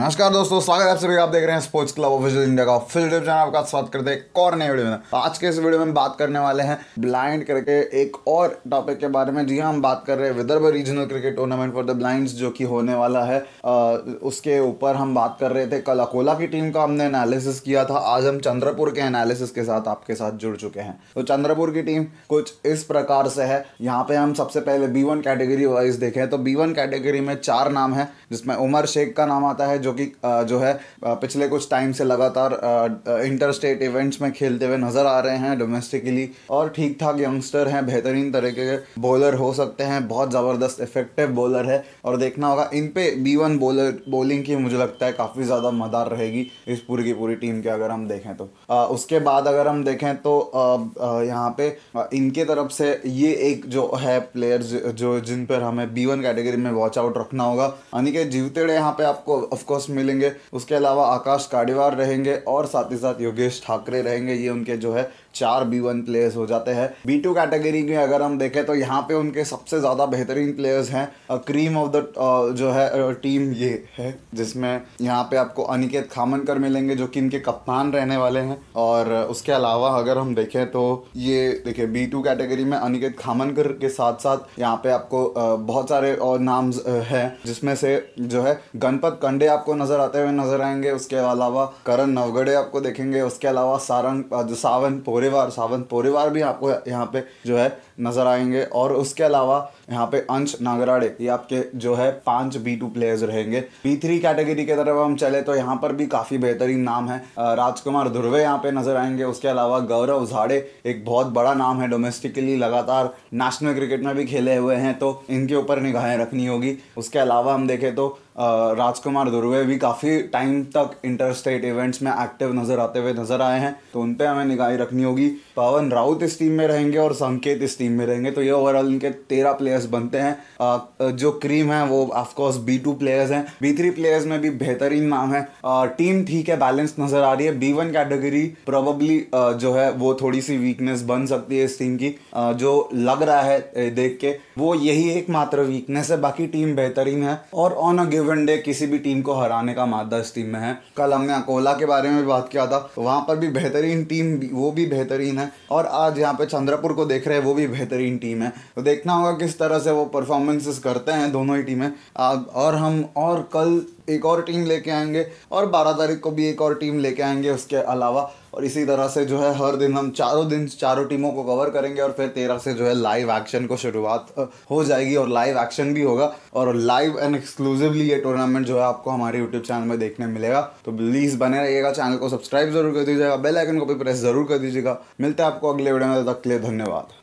नमस्कार दोस्तों स्वागत है आप सभी आप देख रहे हैं स्पोर्ट्स क्लब ऑफिशियल इंडिया का ऑफिशियल यूट्यूब चैनल आपका स्वागत करते हैं एक और नए वीडियो में आज के इस वीडियो में बात करने वाले हैं ब्लाइंड करके एक और टॉपिक के बारे में जी हाँ, हम बात कर रहे हैं Vidarbha regional cricket tournament for the blind जो की होने वाला है आ, उसके ऊपर हम बात कर रहे थे कल अकोला की टीम का हमने एनालिसिस किया था आज हम चंद्रपुर के एनालिसिस के साथ आपके साथ जुड़ चुके हैं तो चंद्रपुर की टीम कुछ इस प्रकार से है यहाँ पे हम सबसे पहले बी कैटेगरी वाइज देखें तो बी कैटेगरी में चार नाम है जिसमें उमर शेख का नाम आता है जो कि जो है पिछले कुछ टाइम से लगातार इंटर स्टेट इवेंट्स में खेलते हुए नज़र आ रहे हैं डोमेस्टिकली और ठीक ठाक यंगस्टर हैं बेहतरीन तरीके के बॉलर हो सकते हैं बहुत ज़बरदस्त इफेक्टिव बॉलर है और देखना होगा इन पे बी वन बॉलर बॉलिंग की मुझे लगता है काफ़ी ज़्यादा मदार रहेगी इस पूरी की पूरी टीम के अगर हम देखें तो आ, उसके बाद अगर हम देखें तो यहाँ पे इनके तरफ से ये एक जो है प्लेयर जो जिन पर हमें बी वन कैटेगरी में वॉच आउट रखना होगा यानी कि जीवतेड़े यहाँ पे आपको ऑफकोर्स बोस मिलेंगे उसके अलावा आकाश काडेवार रहेंगे और साथ ही साथ योगेश ठाकरे रहेंगे ये उनके जो है चार बी वन प्लेयर्स हो जाते हैं बी टू कैटेगरी में अगर हम देखें तो यहाँ पे उनके सबसे ज़्यादा बेहतरीन प्लेयर्स हैं क्रीम ऑफ द जो है टीम ये है जिसमें यहाँ पे आपको अनिकेत खामनकर मिलेंगे जो कि इनके कप्तान रहने वाले हैं और उसके अलावा अगर हम देखें तो ये देखिए बी टू कैटेगरी में अनिकेत खामनकर के साथ साथ यहाँ पे आपको बहुत सारे और नाम हैं जिसमें से जो है गणपत कंडे आपको आपको नज़र आते हुए नज़र आएंगे उसके अलावा करण नवगढ़े आपको देखेंगे उसके अलावा सारंग जो सावन पोरेवार सावन पोरेवार भी आपको यहाँ पे जो है नज़र आएंगे और उसके अलावा यहाँ पे अंश नागराड़े ये आपके जो है पांच बी टू प्लेयर्स रहेंगे बी थ्री कैटेगरी के तरफ हम चले तो यहाँ पर भी काफ़ी बेहतरीन नाम है राजकुमार ध्रुवे यहाँ पे नज़र आएंगे उसके अलावा गौरव झाड़े एक बहुत बड़ा नाम है डोमेस्टिकली लगातार नेशनल क्रिकेट में भी खेले हुए हैं तो इनके ऊपर निगाहें रखनी होगी उसके अलावा हम देखें तो राजकुमार दुर्वे भी काफ़ी टाइम तक इंटर स्टेट इवेंट्स में एक्टिव नज़र आते हुए नज़र आए हैं तो उन पर हमें निगाह रखनी होगी पवन राउत इस टीम में रहेंगे और संकेत इस टीम में रहेंगे तो ये ओवरऑल इनके तेरह प्लेयर्स बनते हैं जो क्रीम है वो ऑफकोर्स बी टू प्लेयर्स हैं बी थ्री प्लेयर्स में भी बेहतरीन नाम है टीम ठीक है बैलेंस नज़र आ रही है बी वन कैटेगरी प्रोबली जो है वो थोड़ी सी वीकनेस बन सकती है इस टीम की जो लग रहा है देख के वो यही एकमात्र वीकनेस है बाकी टीम बेहतरीन है और ऑन अ गिव वनडे किसी भी टीम को हराने का मादा इस टीम में है कल हमने अकोला के बारे में भी बात किया था वहाँ पर भी बेहतरीन टीम वो भी बेहतरीन है और आज यहाँ पे चंद्रपुर को देख रहे हैं वो भी बेहतरीन टीम है तो देखना होगा किस तरह से वो परफॉर्मेंसेस करते हैं दोनों ही टीमें और हम और कल एक और टीम लेके आएंगे और बारह तारीख को भी एक और टीम लेके आएंगे उसके अलावा और इसी तरह से जो है हर दिन हम चारों दिन चारों टीमों को कवर करेंगे और फिर तेरह से जो है लाइव एक्शन को शुरुआत हो जाएगी और लाइव एक्शन भी होगा और लाइव एंड एक्सक्लूसिवली ये टूर्नामेंट जो है आपको हमारे यूट्यूब चैनल में देखने मिलेगा तो प्लीज़ बने रहिएगा चैनल को सब्सक्राइब जरूर कर दीजिएगा बेल आइकन को भी प्रेस जरूर कर दीजिएगा मिलते हैं आपको अगले वीडियो में तब तक के लिए धन्यवाद